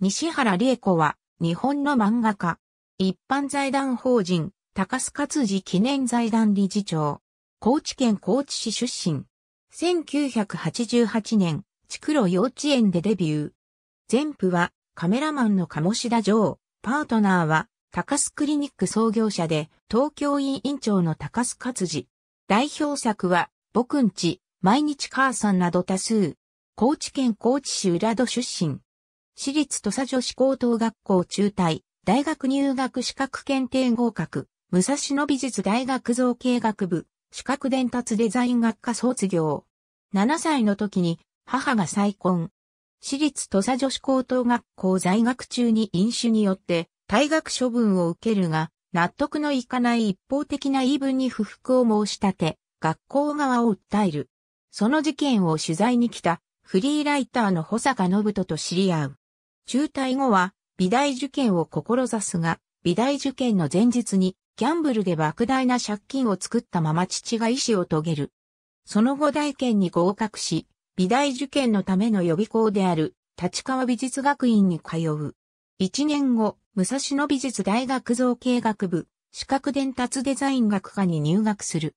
西原玲子は、日本の漫画家。一般財団法人、高須勝寺記念財団理事長。高知県高知市出身。1988年、筑路幼稚園でデビュー。前夫は、カメラマンの鴨志田城。パートナーは、高須クリニック創業者で、東京院院長の高須勝寺。代表作は、僕んち、毎日母さんなど多数。高知県高知市浦戸出身。私立土佐女子高等学校中退、大学入学資格検定合格、武蔵野美術大学造形学部、資格伝達デザイン学科卒業。7歳の時に母が再婚。私立土佐女子高等学校在学中に飲酒によって退学処分を受けるが、納得のいかない一方的な言い分に不服を申し立て、学校側を訴える。その事件を取材に来たフリーライターの保坂信人と知り合う。中退後は美大受験を志すが、美大受験の前日にギャンブルで莫大な借金を作ったまま父が意志を遂げる。その後大研に合格し、美大受験のための予備校である立川美術学院に通う。一年後、武蔵野美術大学造形学部、視覚伝達デザイン学科に入学する。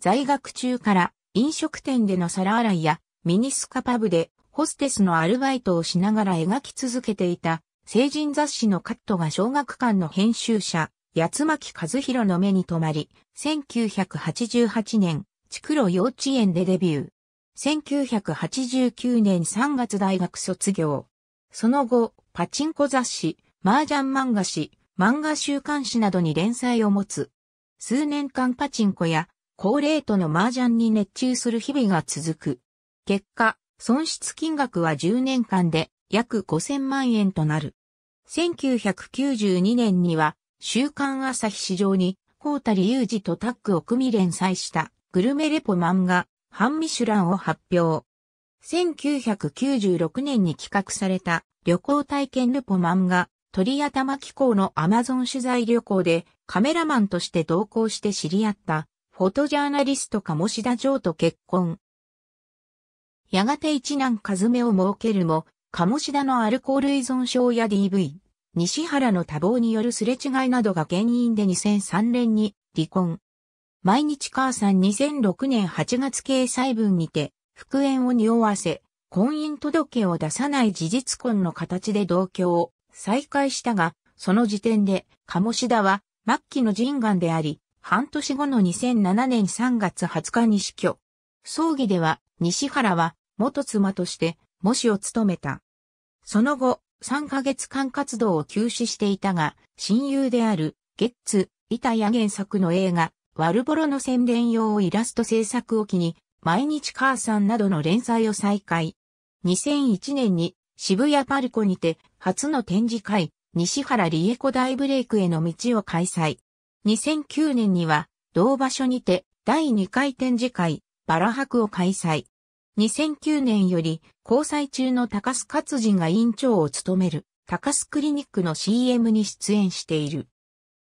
在学中から飲食店での皿洗いやミニスカパブでホステスのアルバイトをしながら描き続けていた、成人雑誌のカットが小学館の編集者、八巻和弘の目に留まり、1988年、築路幼稚園でデビュー。1989年3月大学卒業。その後、パチンコ雑誌、麻雀漫画誌、漫画週刊誌などに連載を持つ。数年間パチンコや、高齢との麻雀に熱中する日々が続く。結果、損失金額は10年間で約5000万円となる。1992年には、週刊朝日市場に、コータリユージとタッグを組み連載したグルメレポ漫画、ハンミシュランを発表。1996年に企画された旅行体験レポ漫画、鳥頭機構のアマゾン取材旅行でカメラマンとして同行して知り合ったフォトジャーナリスト鴨志田城と結婚。やがて一男和目を設けるも、鴨志田のアルコール依存症や DV、西原の多忙によるすれ違いなどが原因で2003年に離婚。毎日母さん2006年8月掲載分にて、復縁を匂わせ、婚姻届を出さない事実婚の形で同居を再開したが、その時点で、鴨志田は末期の人癌であり、半年後の2007年3月20日に死去。葬儀では、西原は元妻として、模試を務めた。その後、3ヶ月間活動を休止していたが、親友である、ゲッツ、板谷原作の映画、ワルボロの宣伝用イラスト制作を機に、毎日母さんなどの連載を再開。2001年に渋谷パルコにて初の展示会、西原理恵子大ブレイクへの道を開催。2009年には同場所にて第2回展示会、バラ博を開催。2009年より交際中の高須勝治が院長を務める高須クリニックの CM に出演している。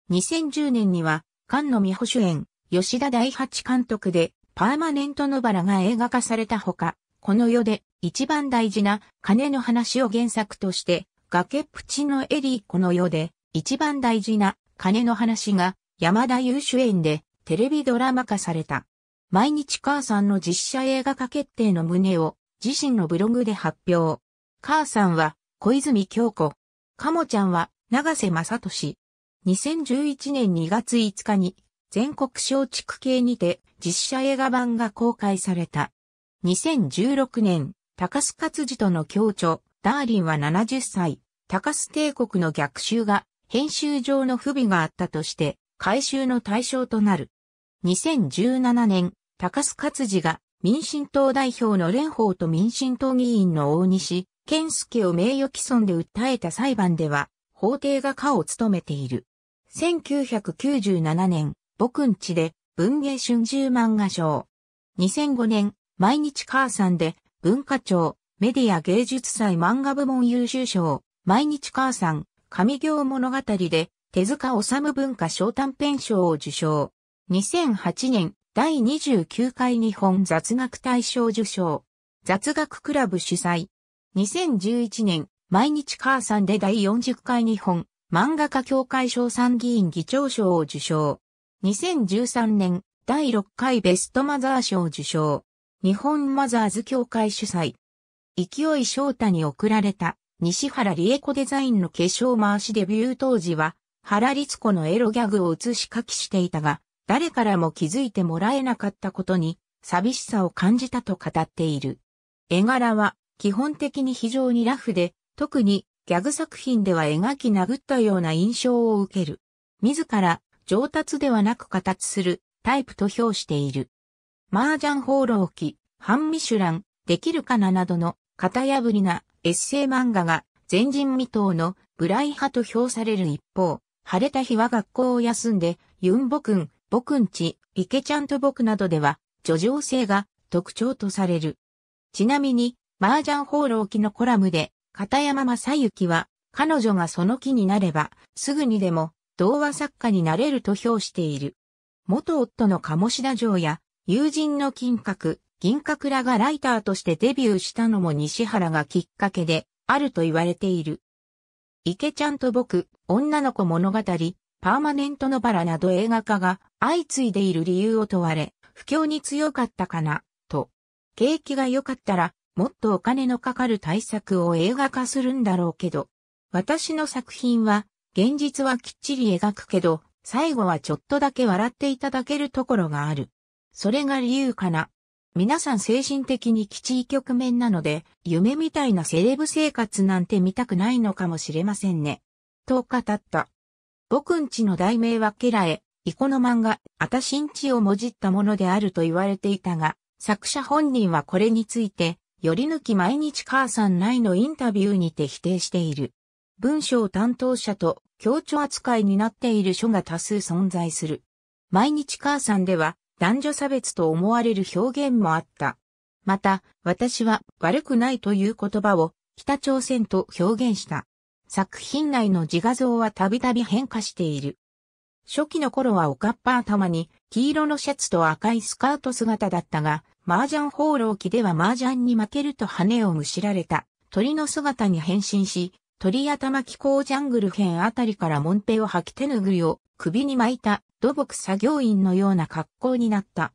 2010年には菅野美穂主演吉田大八監督でパーマネント野ラが映画化されたほか、この世で一番大事な金の話を原作として崖っぷちのエリーこの世で一番大事な金の話が山田優主演でテレビドラマ化された。毎日母さんの実写映画化決定の旨を自身のブログで発表。母さんは小泉京子。かもちゃんは長瀬正俊。2011年2月5日に全国小畜系にて実写映画版が公開された。2016年、高須勝児との共著、ダーリンは70歳、高須帝国の逆襲が編集上の不備があったとして回収の対象となる。2017年、高須勝治が民進党代表の蓮舫と民進党議員の大西健介を名誉毀損で訴えた裁判では、法廷が課を務めている。1997年、母んちで文芸春秋漫画賞。2005年、毎日母さんで文化庁メディア芸術祭漫画部門優秀賞。毎日母さん、神行物語で手塚治虫文化賞短編賞を受賞。2008年、第29回日本雑学大賞受賞。雑学クラブ主催。2011年、毎日母さんで第40回日本漫画家協会賞参議院議長賞を受賞。2013年、第6回ベストマザー賞受賞。日本マザーズ協会主催。勢い翔太に贈られた西原理恵子デザインの化粧回しデビュー当時は、原律子のエロギャグを写し書きしていたが、誰からも気づいてもらえなかったことに寂しさを感じたと語っている。絵柄は基本的に非常にラフで、特にギャグ作品では描き殴ったような印象を受ける。自ら上達ではなく形するタイプと評している。麻雀放浪記、半ミシュラン、できるかななどの型破りなエッセイ漫画が前人未到のブライ派と評される一方、晴れた日は学校を休んで、ユンボ君、僕んち、池ちゃんと僕などでは、叙情性が特徴とされる。ちなみに、麻雀放浪記のコラムで、片山正幸は、彼女がその気になれば、すぐにでも、童話作家になれると評している。元夫の鴨志田城や、友人の金閣、銀閣らがライターとしてデビューしたのも西原がきっかけで、あると言われている。池ちゃんと僕、女の子物語、パーマネントのバラなど映画化が相次いでいる理由を問われ、不況に強かったかな、と。景気が良かったら、もっとお金のかかる対策を映画化するんだろうけど、私の作品は、現実はきっちり描くけど、最後はちょっとだけ笑っていただけるところがある。それが理由かな。皆さん精神的にきちい局面なので、夢みたいなセレブ生活なんて見たくないのかもしれませんね。と語った。僕んちの題名はケラエ、イコの漫画、あたしんちをもじったものであると言われていたが、作者本人はこれについて、より抜き毎日母さん内のインタビューにて否定している。文章担当者と協調扱いになっている書が多数存在する。毎日母さんでは男女差別と思われる表現もあった。また、私は悪くないという言葉を北朝鮮と表現した。作品内の自画像はたびたび変化している。初期の頃はおかっぱ頭に黄色のシャツと赤いスカート姿だったが、麻雀放浪記では麻雀に負けると羽をむしられた鳥の姿に変身し、鳥頭気候ジャングル編あたりからモンペを履き手ぬぐいを首に巻いた土木作業員のような格好になった。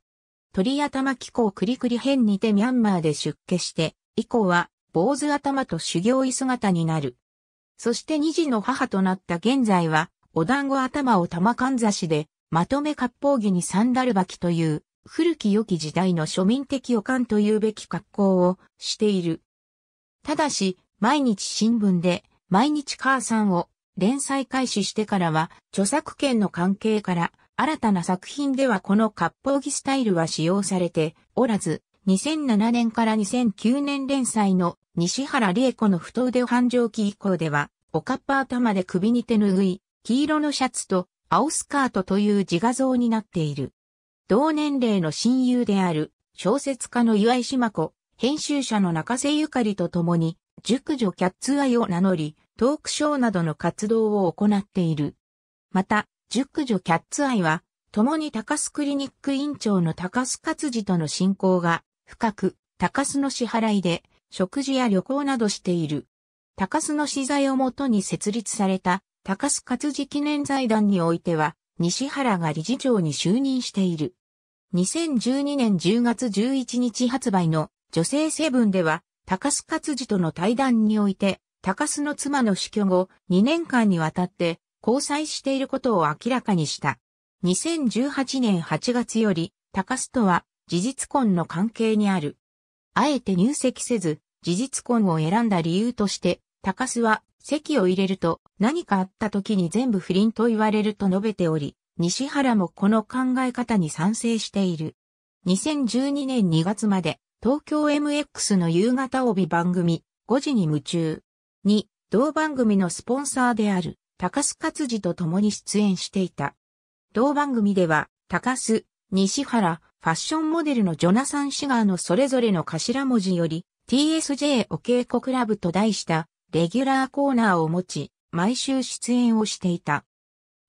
鳥頭気候クリクリ編にてミャンマーで出家して、以降は坊主頭と修行医姿になる。そして二児の母となった現在は、お団子頭を玉かんざしで、まとめ割烹着にサンダル履きという、古き良き時代の庶民的予感というべき格好をしている。ただし、毎日新聞で、毎日母さんを連載開始してからは、著作権の関係から、新たな作品ではこの割烹着スタイルは使用されておらず、2007年から2009年連載の西原玲子の太腕繁盛期以降では、おかっぱ頭で首に手拭い、黄色のシャツと青スカートという自画像になっている。同年齢の親友である小説家の岩井島子、編集者の中瀬ゆかりと共に、熟女キャッツアイを名乗り、トークショーなどの活動を行っている。また、熟女キャッツアイは、共に高須クリニック院長の高須勝治との親交が深く、高須の支払いで、食事や旅行などしている。高須の資材をもとに設立された高須活字記念財団においては、西原が理事長に就任している。2012年10月11日発売の女性セブンでは、高須活字との対談において、高須の妻の死去後、2年間にわたって交際していることを明らかにした。2018年8月より、高須とは事実婚の関係にある。あえて入籍せず、事実婚を選んだ理由として、高須は、籍を入れると、何かあった時に全部不倫と言われると述べており、西原もこの考え方に賛成している。2012年2月まで、東京 MX の夕方帯番組、5時に夢中。に、同番組のスポンサーである、高須勝治と共に出演していた。同番組では、高須、西原、ファッションモデルのジョナサン・シガーのそれぞれの頭文字より TSJ お稽古クラブと題したレギュラーコーナーを持ち、毎週出演をしていた。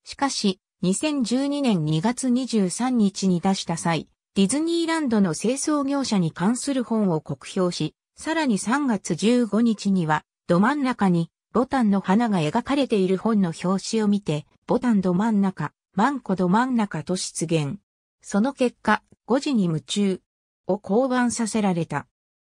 しかし、2012年2月23日に出した際、ディズニーランドの清掃業者に関する本を酷評し、さらに3月15日には、ど真ん中に、ボタンの花が描かれている本の表紙を見て、ボタンど真ん中、マンコど真ん中と出現。その結果、5時に夢中を降板させられた。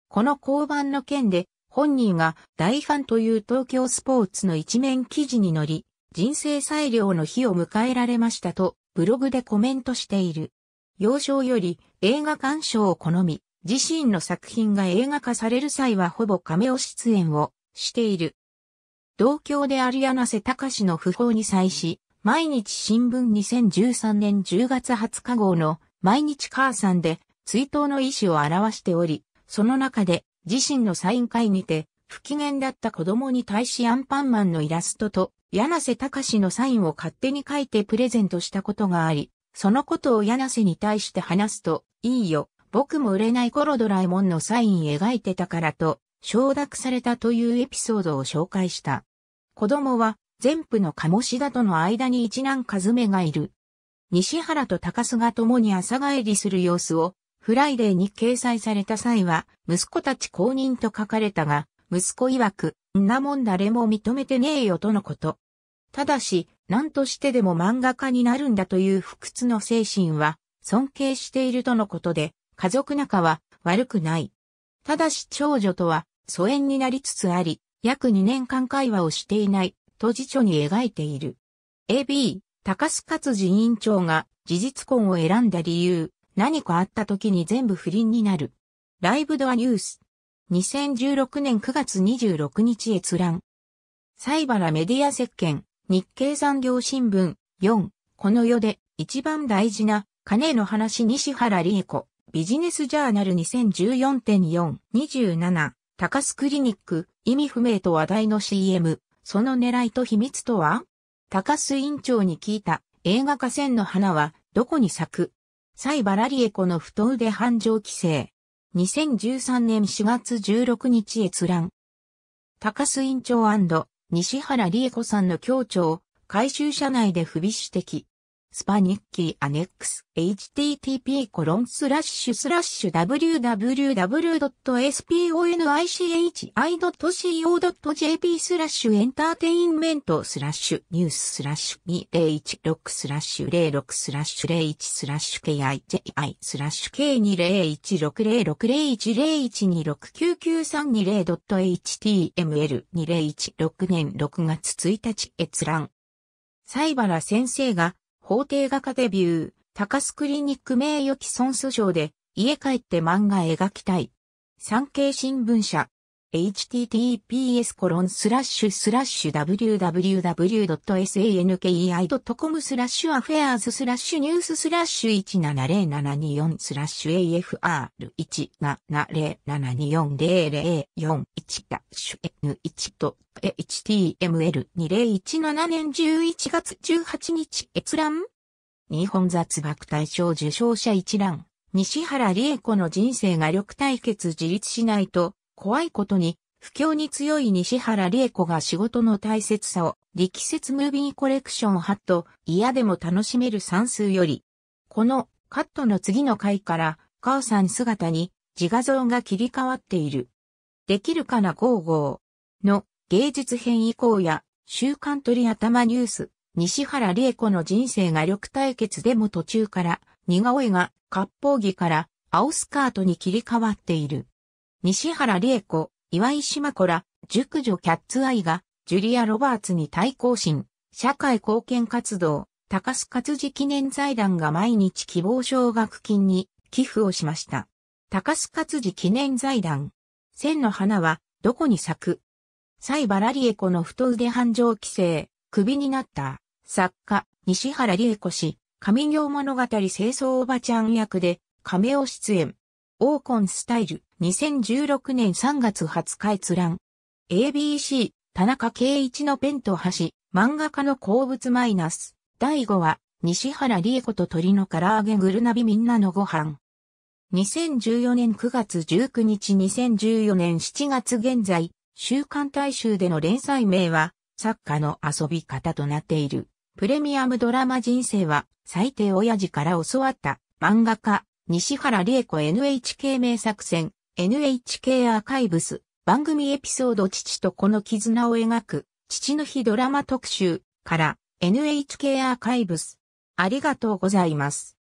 この降板の件で本人が大ファンという東京スポーツの一面記事に乗り、人生裁量の日を迎えられましたとブログでコメントしている。幼少より映画鑑賞を好み、自身の作品が映画化される際はほぼ亀尾出演をしている。同郷で有柳瀬隆の訃報に際し、毎日新聞2013年10月20日号の毎日母さんで追悼の意思を表しており、その中で自身のサイン会にて不機嫌だった子供に対しアンパンマンのイラストと柳瀬隆のサインを勝手に書いてプレゼントしたことがあり、そのことを柳瀬に対して話すと、いいよ、僕も売れない頃ドラえもんのサイン描いてたからと、承諾されたというエピソードを紹介した。子供は、全部の鴨志田との間に一男ズメがいる。西原と高須が共に朝帰りする様子を、フライデーに掲載された際は、息子たち公認と書かれたが、息子曰く、んなもん誰も認めてねえよとのこと。ただし、何としてでも漫画家になるんだという不屈の精神は、尊敬しているとのことで、家族仲は悪くない。ただし長女とは疎遠になりつつあり、約2年間会話をしていない、と辞書に描いている。AB、高須勝次院長が事実婚を選んだ理由、何かあった時に全部不倫になる。ライブドアニュース。2016年9月26日閲覧。サイバラメディア石鹸、日経産業新聞、4、この世で一番大事な、金の話西原理恵子、ビジネスジャーナル2014.4、27、高須クリニック、意味不明と話題の CM、その狙いと秘密とは高須院長に聞いた映画化線の花はどこに咲くサイバラリエコの太腕繁盛規制。2013年4月16日閲覧。高須院長西原理恵子さんの協調、回収社内で不備指摘。スパニッキーアネックス http コロンスラッシュスラッシュ www.sponichi.co.jp スラッシュエンターテインメントスラッシュニューススラッシュ2016スラッシュ06スラッシュ01スラッシュ KIJI スラッシュ k 2 0 1 6 0 6 0 1 0 2 6 9 9 3 2 0 h t m l 2 0 1 6年6月1日閲覧。サイバラ先生が法廷画家デビュー、高須クリニック名誉毀損訴訟で、家帰って漫画描きたい。産経新聞社。https コロンスラッシュスラッシュ www.sankei.com スラッシュアフェアーズスラッシュニューススラッシュ170724スラッシュ AFR1707240041 ダッシュ N1 と HTML2017 年11月18日閲覧日本雑学大賞受賞者一覧西原理恵子の人生が力対決自立しないと怖いことに、不況に強い西原理恵子が仕事の大切さを、力説ムービーコレクションッと、嫌でも楽しめる算数より、このカットの次の回から、母さん姿に自画像が切り替わっている。できるかな55の芸術編以降や、週刊鳥頭ニュース、西原理恵子の人生が力対決でも途中から、似顔絵が、割烹着から、青スカートに切り替わっている。西原恵子、岩井島子ら、熟女キャッツアイが、ジュリア・ロバーツに対抗心、社会貢献活動、高須勝治記念財団が毎日希望奨学金に寄付をしました。高須勝治記念財団。千の花は、どこに咲くサイバラリエ子の太腕繁盛規制、クビになった、作家、西原理恵子氏、神行物語清掃おばちゃん役で、亀を出演。オーコンスタイル、2016年3月20日閲覧。ABC、田中圭一のペンと橋、漫画家の好物マイナス。第5話、西原理恵子と鳥の唐揚げぐるなびみんなのご飯。2014年9月19日2014年7月現在、週刊大衆での連載名は、作家の遊び方となっている。プレミアムドラマ人生は、最低親父から教わった、漫画家、西原理恵子 NHK 名作戦 NHK アーカイブス番組エピソード父と子の絆を描く父の日ドラマ特集から NHK アーカイブスありがとうございます。